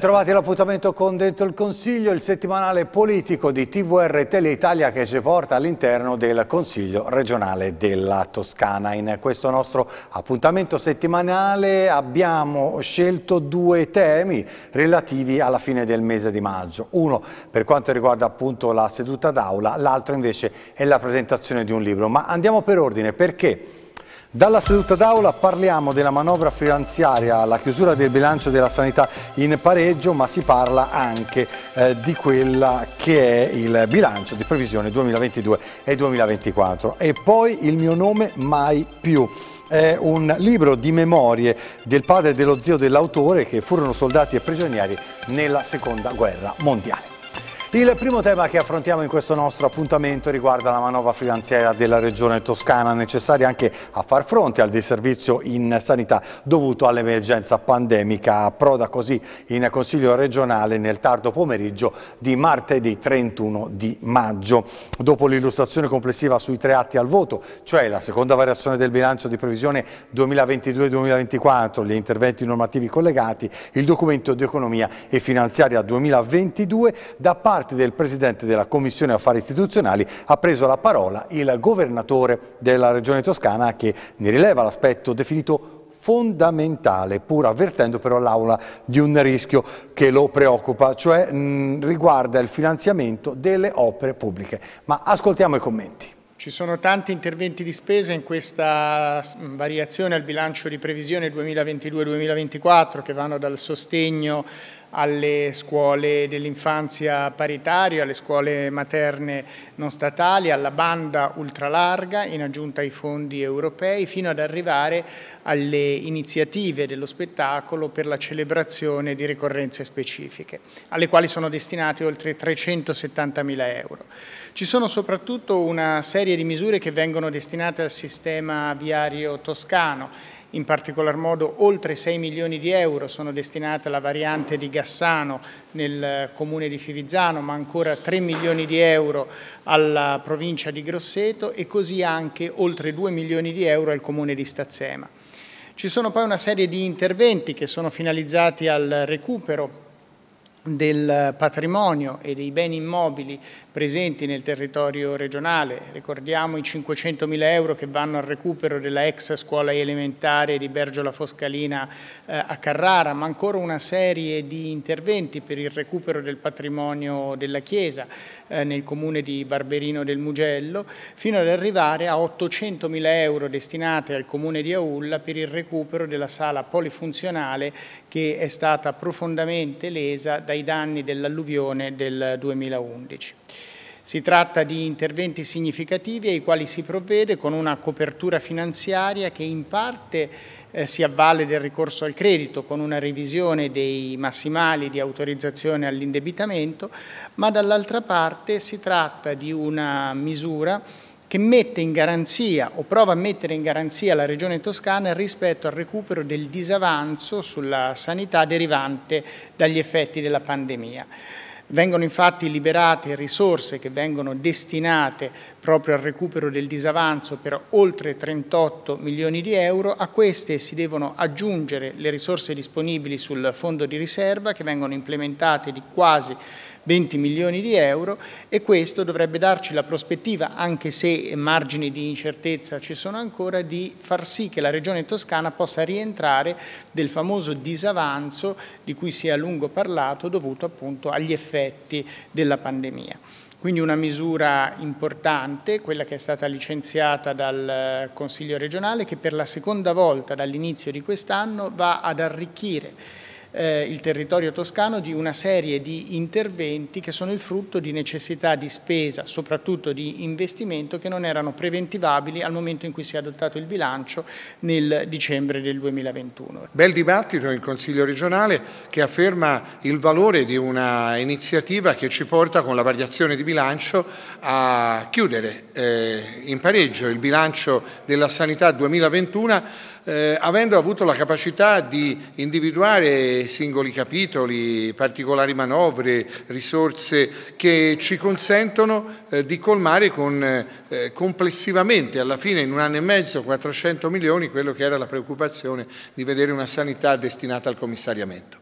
Ben trovati all'appuntamento con Dentro il Consiglio, il settimanale politico di TVR Tele Italia che ci porta all'interno del Consiglio regionale della Toscana. In questo nostro appuntamento settimanale abbiamo scelto due temi relativi alla fine del mese di maggio. Uno per quanto riguarda appunto la seduta d'aula, l'altro invece è la presentazione di un libro. Ma andiamo per ordine perché... Dalla seduta d'aula parliamo della manovra finanziaria, la chiusura del bilancio della sanità in pareggio, ma si parla anche eh, di quella che è il bilancio di previsione 2022 e 2024. E poi il mio nome mai più. È un libro di memorie del padre e dello zio dell'autore che furono soldati e prigionieri nella seconda guerra mondiale. Il primo tema che affrontiamo in questo nostro appuntamento riguarda la manovra finanziaria della regione toscana, necessaria anche a far fronte al disservizio in sanità dovuto all'emergenza pandemica. Approda così in Consiglio regionale nel tardo pomeriggio di martedì 31 di maggio. Dopo l'illustrazione complessiva sui tre atti al voto, cioè la seconda variazione del bilancio di previsione 2022-2024, gli interventi normativi collegati, il documento di economia e finanziaria 2022, da parte parte del Presidente della Commissione Affari Istituzionali ha preso la parola il Governatore della Regione Toscana che ne rileva l'aspetto definito fondamentale, pur avvertendo però l'Aula di un rischio che lo preoccupa, cioè mh, riguarda il finanziamento delle opere pubbliche. Ma ascoltiamo i commenti. Ci sono tanti interventi di spesa in questa variazione al bilancio di previsione 2022-2024 che vanno dal sostegno alle scuole dell'infanzia paritario, alle scuole materne non statali, alla banda ultralarga in aggiunta ai fondi europei, fino ad arrivare alle iniziative dello spettacolo per la celebrazione di ricorrenze specifiche, alle quali sono destinati oltre 370 mila euro. Ci sono soprattutto una serie di misure che vengono destinate al sistema viario toscano in particolar modo oltre 6 milioni di euro sono destinate alla variante di Gassano nel eh, comune di Fivizzano, ma ancora 3 milioni di euro alla provincia di Grosseto e così anche oltre 2 milioni di euro al comune di Stazzema. Ci sono poi una serie di interventi che sono finalizzati al recupero del patrimonio e dei beni immobili presenti nel territorio regionale. Ricordiamo i 500.000 euro che vanno al recupero della ex scuola elementare di Bergiola Foscalina eh, a Carrara, ma ancora una serie di interventi per il recupero del patrimonio della Chiesa eh, nel comune di Barberino del Mugello, fino ad arrivare a 800.000 euro destinate al comune di Aulla per il recupero della sala polifunzionale che è stata profondamente lesa dai danni dell'alluvione del 2011. Si tratta di interventi significativi ai quali si provvede con una copertura finanziaria che in parte eh, si avvale del ricorso al credito con una revisione dei massimali di autorizzazione all'indebitamento, ma dall'altra parte si tratta di una misura che mette in garanzia o prova a mettere in garanzia la Regione Toscana rispetto al recupero del disavanzo sulla sanità derivante dagli effetti della pandemia. Vengono infatti liberate risorse che vengono destinate proprio al recupero del disavanzo per oltre 38 milioni di euro, a queste si devono aggiungere le risorse disponibili sul fondo di riserva che vengono implementate di quasi 20 milioni di euro e questo dovrebbe darci la prospettiva, anche se margini di incertezza ci sono ancora, di far sì che la Regione Toscana possa rientrare del famoso disavanzo di cui si è a lungo parlato dovuto appunto agli effetti della pandemia. Quindi una misura importante, quella che è stata licenziata dal eh, Consiglio regionale, che per la seconda volta dall'inizio di quest'anno va ad arricchire eh, il territorio toscano di una serie di interventi che sono il frutto di necessità di spesa, soprattutto di investimento, che non erano preventivabili al momento in cui si è adottato il bilancio nel dicembre del 2021. Bel dibattito in Consiglio regionale che afferma il valore di una iniziativa che ci porta con la variazione di bilancio a chiudere eh, in pareggio il bilancio della sanità 2021 eh, avendo avuto la capacità di individuare singoli capitoli, particolari manovre, risorse che ci consentono eh, di colmare con, eh, complessivamente, alla fine in un anno e mezzo, 400 milioni, quello che era la preoccupazione di vedere una sanità destinata al commissariamento.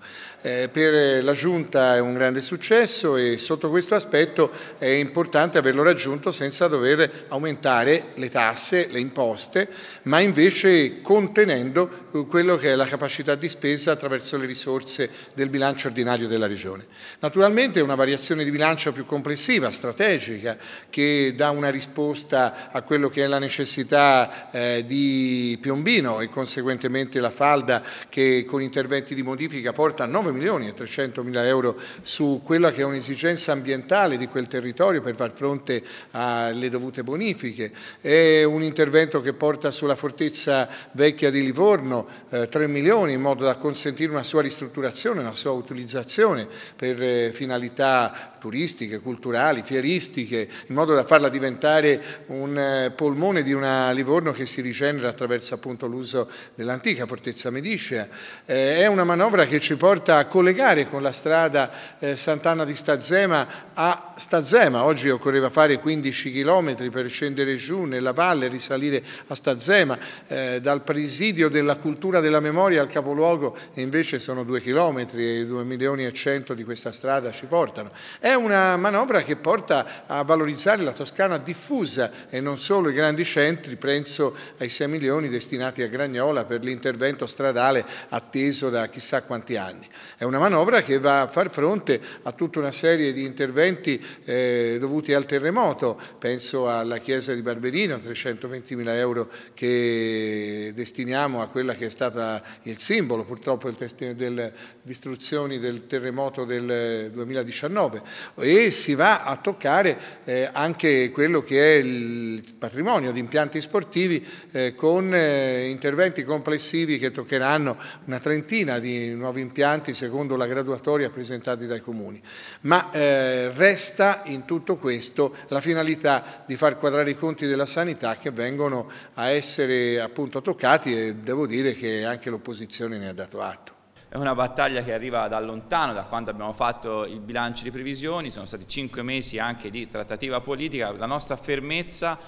Eh, per la Giunta è un grande successo e sotto questo aspetto è importante averlo raggiunto senza dover aumentare le tasse, le imposte, ma invece contenendo eh, quello che è la capacità di spesa attraverso le risorse del bilancio ordinario della Regione. Naturalmente è una variazione di bilancio più complessiva, strategica, che dà una risposta a quello che è la necessità eh, di Piombino e conseguentemente la falda che con interventi di modifica porta a 9 milioni e 300 mila euro su quella che è un'esigenza ambientale di quel territorio per far fronte alle dovute bonifiche. È un intervento che porta sulla fortezza vecchia di Livorno eh, 3 milioni in modo da consentire una sua ristrutturazione, una sua utilizzazione per eh, finalità turistiche, culturali, fieristiche, in modo da farla diventare un eh, polmone di una Livorno che si rigenera attraverso l'uso dell'antica fortezza medicea. Eh, è una manovra che ci porta a collegare con la strada eh, Sant'Anna di Stazzema a Stazzema, oggi occorreva fare 15 km per scendere giù nella valle, e risalire a Stazzema, eh, dal presidio della cultura della memoria al capoluogo invece sono 2 km e 2 milioni e 100 di questa strada ci portano. È una manovra che porta a valorizzare la Toscana diffusa e non solo i grandi centri, penso ai 6 milioni destinati a Gragnola per l'intervento stradale atteso da chissà quanti anni. È una manovra che va a far fronte a tutta una serie di interventi eh, dovuti al terremoto, penso alla chiesa di Barberino, 320 mila euro che destiniamo a quella che è stata il simbolo purtroppo delle distruzioni del terremoto del 2019 e si va a toccare eh, anche quello che è il patrimonio di impianti sportivi eh, con eh, interventi complessivi che toccheranno una trentina di nuovi impianti secondo la graduatoria presentati dai comuni. Ma eh, resta sta in tutto questo la finalità di far quadrare i conti della sanità che vengono a essere appunto toccati e devo dire che anche l'opposizione ne ha dato atto. È una battaglia che arriva da lontano, da quando abbiamo fatto il bilancio di previsioni, sono stati cinque mesi anche di trattativa politica, la nostra fermezza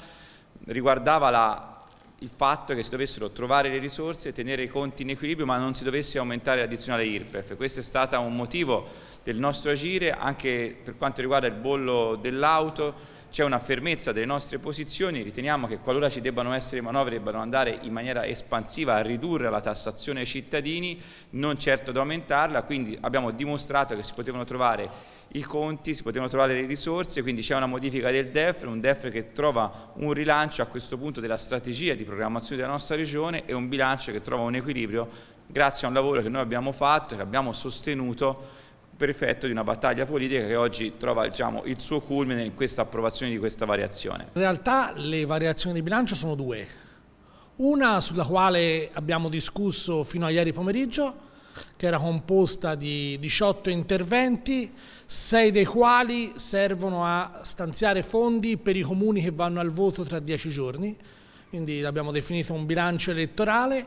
riguardava la il fatto che si dovessero trovare le risorse, tenere i conti in equilibrio ma non si dovesse aumentare l'addizionale IRPEF. Questo è stato un motivo del nostro agire, anche per quanto riguarda il bollo dell'auto, c'è una fermezza delle nostre posizioni, riteniamo che qualora ci debbano essere manovre debbano andare in maniera espansiva a ridurre la tassazione ai cittadini, non certo ad aumentarla, quindi abbiamo dimostrato che si potevano trovare i conti, si potevano trovare le risorse, quindi c'è una modifica del DEF, un DEF che trova un rilancio a questo punto della strategia di programmazione della nostra regione e un bilancio che trova un equilibrio grazie a un lavoro che noi abbiamo fatto, e che abbiamo sostenuto per di una battaglia politica che oggi trova diciamo, il suo culmine in questa approvazione di questa variazione. In realtà le variazioni di bilancio sono due. Una sulla quale abbiamo discusso fino a ieri pomeriggio, che era composta di 18 interventi, 6 dei quali servono a stanziare fondi per i comuni che vanno al voto tra 10 giorni, quindi abbiamo definito un bilancio elettorale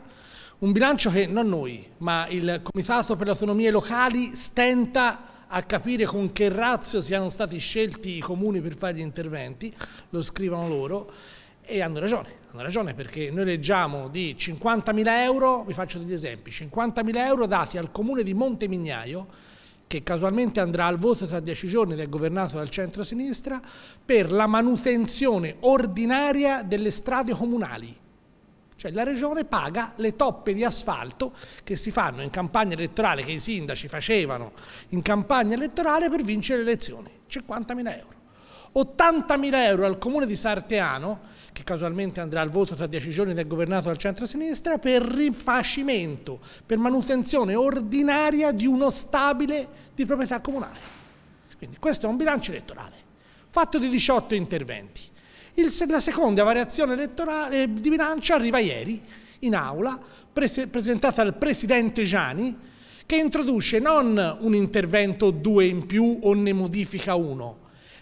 un bilancio che non noi, ma il Comitato per le autonomie locali stenta a capire con che razio siano stati scelti i comuni per fare gli interventi, lo scrivono loro, e hanno ragione, hanno ragione perché noi leggiamo di 50.000 euro, vi faccio degli esempi, 50.000 euro dati al comune di Montemignaio, che casualmente andrà al voto tra dieci giorni ed è governato dal centro-sinistra, per la manutenzione ordinaria delle strade comunali cioè la regione paga le toppe di asfalto che si fanno in campagna elettorale, che i sindaci facevano in campagna elettorale per vincere le elezioni. 50.000 euro. 80.000 euro al comune di Sarteano, che casualmente andrà al voto tra dieci giorni del governato dal centro-sinistra, per rifacimento, per manutenzione ordinaria di uno stabile di proprietà comunale. Quindi questo è un bilancio elettorale, fatto di 18 interventi. Il, la seconda variazione elettorale eh, di bilancio arriva ieri in aula, pres presentata dal Presidente Gianni, che introduce non un intervento o due in più o ne modifica uno,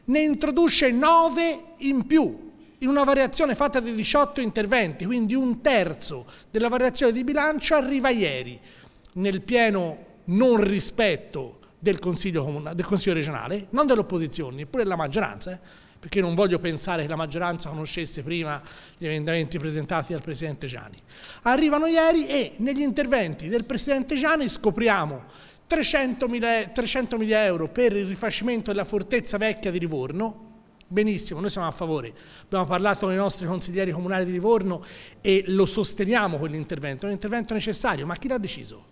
ne introduce nove in più in una variazione fatta di 18 interventi, quindi un terzo della variazione di bilancio arriva ieri, nel pieno non rispetto del Consiglio, del Consiglio regionale, non dell'opposizione, neppure della maggioranza, eh perché non voglio pensare che la maggioranza conoscesse prima gli emendamenti presentati dal Presidente Gianni. Arrivano ieri e negli interventi del Presidente Gianni scopriamo 300.000 300 euro per il rifacimento della fortezza vecchia di Livorno, Benissimo, noi siamo a favore. Abbiamo parlato con i nostri consiglieri comunali di Livorno e lo sosteniamo quell'intervento. È un intervento necessario, ma chi l'ha deciso?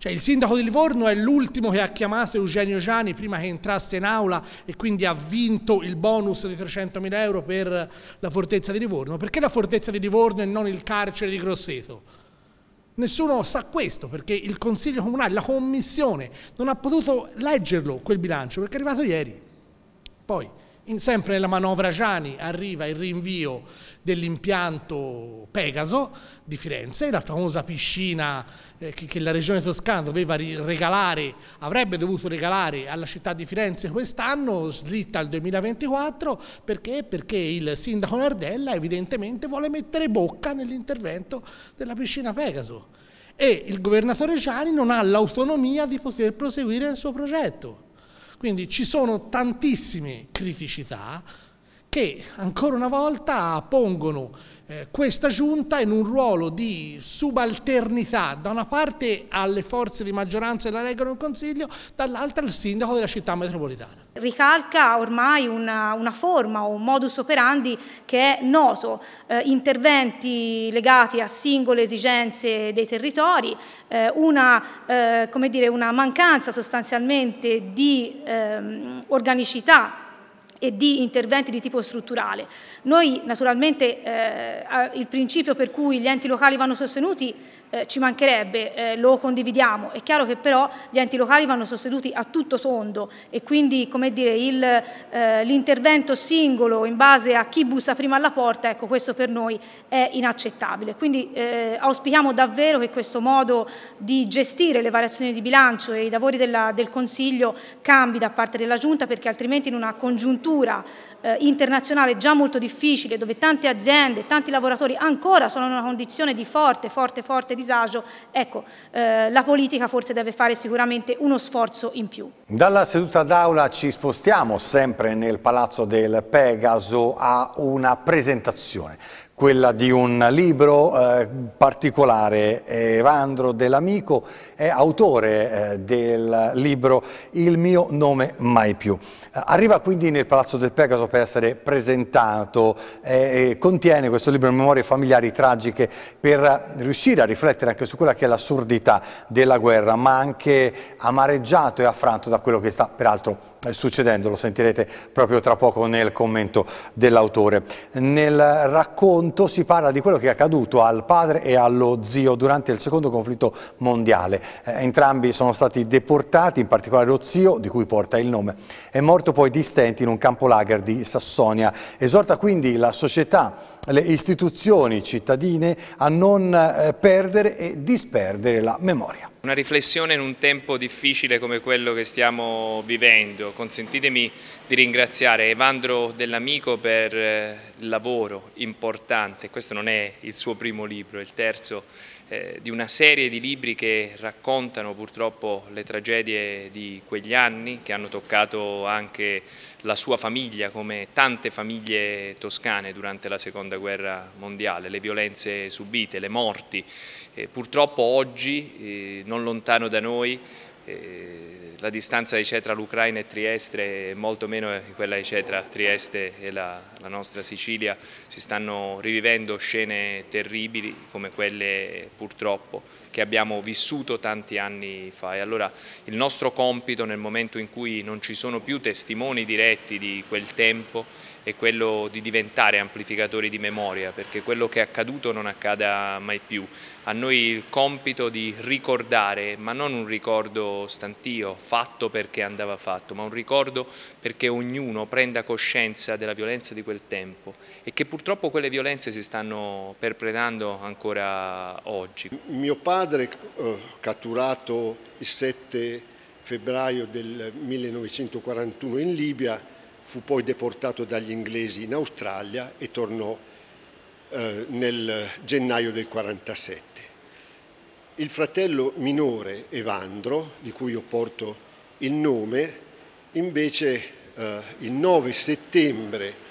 Cioè il sindaco di Livorno è l'ultimo che ha chiamato Eugenio Giani prima che entrasse in aula e quindi ha vinto il bonus di 300.000 euro per la fortezza di Livorno. Perché la fortezza di Livorno e non il carcere di Grosseto? Nessuno sa questo perché il Consiglio Comunale, la Commissione, non ha potuto leggerlo quel bilancio perché è arrivato ieri. Poi, in, sempre nella manovra Gianni, arriva il rinvio dell'impianto Pegaso di Firenze, la famosa piscina eh, che, che, la regione toscana doveva regalare, avrebbe dovuto regalare alla città di Firenze quest'anno, slitta al 2024, perché? perché il sindaco Nardella evidentemente vuole mettere bocca nell'intervento della piscina Pegaso e il governatore Gianni non ha l'autonomia di poter proseguire il suo progetto. Quindi ci sono tantissime criticità, che ancora una volta pongono eh, questa giunta in un ruolo di subalternità, da una parte alle forze di maggioranza della Lega del Consiglio, dall'altra al sindaco della città metropolitana. Ricalca ormai una, una forma o un modus operandi che è noto, eh, interventi legati a singole esigenze dei territori, eh, una, eh, dire, una, mancanza sostanzialmente di ehm, organicità e di interventi di tipo strutturale. Noi naturalmente eh, il principio per cui gli enti locali vanno sostenuti eh, ci mancherebbe, eh, lo condividiamo. È chiaro che però gli enti locali vanno sostenuti a tutto tondo e quindi come dire, eh, l'intervento eh, singolo in base a chi bussa prima alla porta, ecco, questo per noi è inaccettabile. Quindi eh, auspichiamo davvero che questo modo di gestire le variazioni di bilancio e i lavori della, del Consiglio cambi da parte della Giunta perché altrimenti in una congiuntura eh, internazionale già molto difficile dove tante aziende, tanti lavoratori ancora sono in una condizione di forte, forte, forte disagio, ecco, eh, la politica forse deve fare sicuramente uno sforzo in più. Dalla seduta d'aula ci spostiamo sempre nel Palazzo del Pegaso a una presentazione quella di un libro eh, particolare. Evandro Dell'Amico è autore eh, del libro Il mio nome mai più. Arriva quindi nel Palazzo del Pegaso per essere presentato eh, e contiene questo libro Memorie familiari tragiche per riuscire a riflettere anche su quella che è l'assurdità della guerra, ma anche amareggiato e affranto da quello che sta peraltro eh, succedendo. Lo sentirete proprio tra poco nel commento dell'autore. Nel racconto racconto si parla di quello che è accaduto al padre e allo zio durante il secondo conflitto mondiale. Eh, entrambi sono stati deportati, in particolare lo zio, di cui porta il nome, è morto poi di stenti in un campo lager di Sassonia. Esorta quindi la società, le istituzioni cittadine a non eh, perdere e disperdere la memoria. Una riflessione in un tempo difficile come quello che stiamo vivendo. Consentitemi di ringraziare Evandro Dell'Amico per eh, il lavoro importante, questo non è il suo primo libro, è il terzo eh, di una serie di libri che raccontano purtroppo le tragedie di quegli anni, che hanno toccato anche la sua famiglia, come tante famiglie toscane durante la Seconda Guerra Mondiale, le violenze subite, le morti. Eh, purtroppo oggi, eh, non lontano da noi, eh, la distanza di c'è tra l'Ucraina e Trieste è molto meno di quella di c'è tra Trieste e la, la, nostra Sicilia, si stanno rivivendo scene terribili come quelle purtroppo che abbiamo vissuto tanti anni fa e allora il nostro compito nel momento in cui non ci sono più testimoni diretti di quel tempo è quello di diventare amplificatori di memoria, perché quello che è accaduto non accada mai più. A noi il compito di ricordare, ma non un ricordo stantio, fatto perché andava fatto, ma un ricordo perché ognuno prenda coscienza della violenza di quel tempo e che purtroppo quelle violenze si stanno perpetrando ancora oggi. Mio padre, eh, catturato il 7 febbraio del 1941 in Libia, fu poi deportato dagli inglesi in Australia e tornò eh, nel gennaio del 1947. Il fratello minore Evandro, di cui io porto il nome, invece eh, il 9 settembre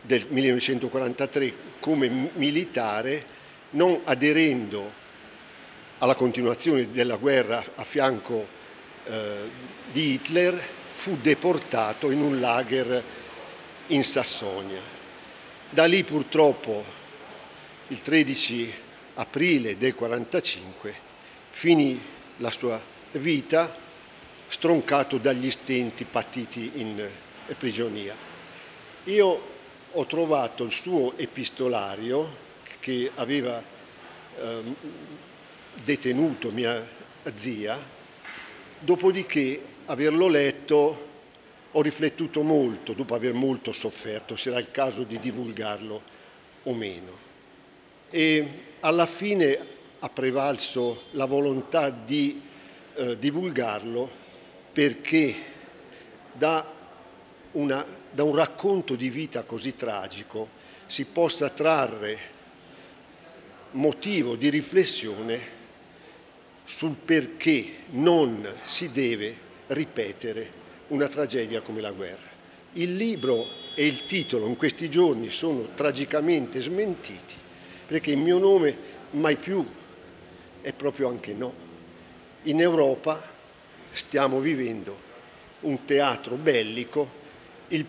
del 1943 come militare, non aderendo alla continuazione della guerra a fianco eh, di Hitler, fu deportato in un lager in Sassonia. Da lì purtroppo il 13 aprile del 1945 finì la sua vita stroncato dagli stenti patiti in eh, prigionia. Io ho trovato il suo epistolario che aveva eh, detenuto mia zia, dopodiché averlo letto ho riflettuto molto, dopo aver molto sofferto, se era il caso di divulgarlo o meno. E alla fine ha prevalso la volontà di eh, divulgarlo perché da, una, da un racconto di vita così tragico si possa trarre motivo di riflessione sul perché non si deve ripetere una tragedia come la guerra. Il libro e il titolo in questi giorni sono tragicamente smentiti perché il mio nome mai più è proprio anche no. In Europa stiamo vivendo un teatro bellico, il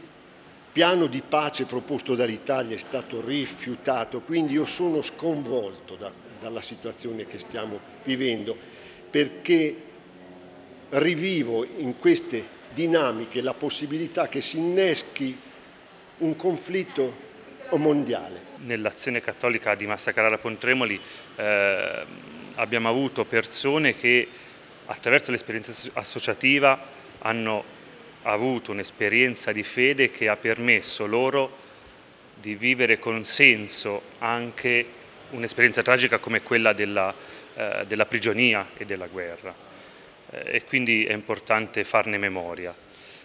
piano di pace proposto dall'Italia è stato rifiutato, quindi io sono sconvolto da, dalla situazione che stiamo vivendo perché rivivo in queste dinamiche la possibilità che si inneschi un conflitto mondiale. Nell'azione cattolica di Massacrara Pontremoli eh, abbiamo avuto persone che attraverso l'esperienza associativa hanno avuto un'esperienza di fede che ha permesso loro di vivere con senso anche un'esperienza tragica come quella della, eh, della prigionia e della guerra. Eh, e quindi è importante farne memoria.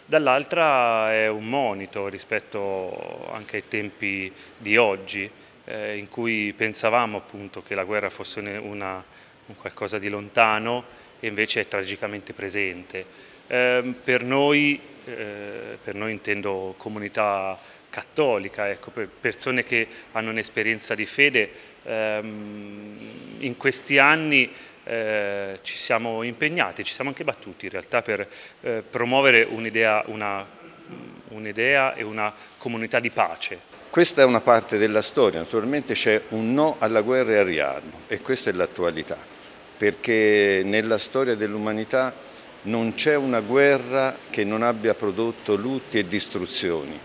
Dall'altra è un monito rispetto anche ai tempi di oggi eh, in cui pensavamo appunto che la guerra fosse una, un qualcosa di lontano e invece è tragicamente presente. Eh, per, noi, eh, per noi intendo comunità cattolica, ecco, per persone che hanno un'esperienza di fede, ehm, in questi anni eh, ci siamo impegnati, ci siamo anche battuti in realtà per eh, promuovere un'idea un e una comunità di pace. Questa è una parte della storia, naturalmente c'è un no alla guerra e al riarmo e questa è l'attualità, perché nella storia dell'umanità non c'è una guerra che non abbia prodotto lutti e distruzioni,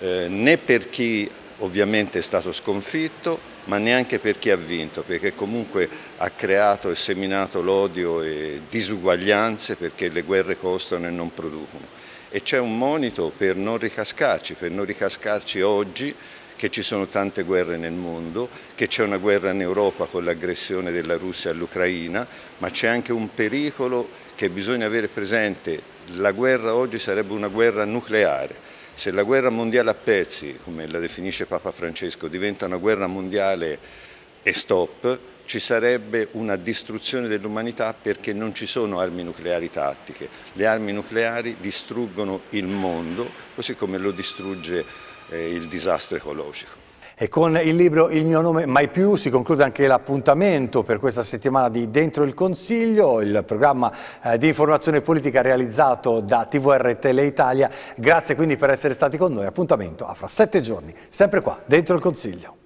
eh, né per chi ovviamente è stato sconfitto, ma neanche per chi ha vinto, perché comunque ha creato e seminato l'odio e disuguaglianze perché le guerre costano e non producono. E c'è un monito per non ricascarci, per non ricascarci oggi che ci sono tante guerre nel mondo, che c'è una guerra in Europa con l'aggressione della Russia all'Ucraina, ma c'è anche un pericolo che bisogna avere presente. La guerra oggi sarebbe una guerra nucleare se la guerra mondiale a pezzi, come la definisce Papa Francesco, diventa una guerra mondiale e stop, ci sarebbe una distruzione dell'umanità perché non ci sono armi nucleari tattiche. Le armi nucleari distruggono il mondo, così come lo distrugge eh, il disastro ecologico. E con il libro Il mio nome mai più si conclude anche l'appuntamento per questa settimana di Dentro il Consiglio, il programma eh, di informazione politica realizzato da TVR Tele Italia. Grazie quindi per essere stati con noi. Appuntamento a fra sette giorni, sempre qua, Dentro il Consiglio.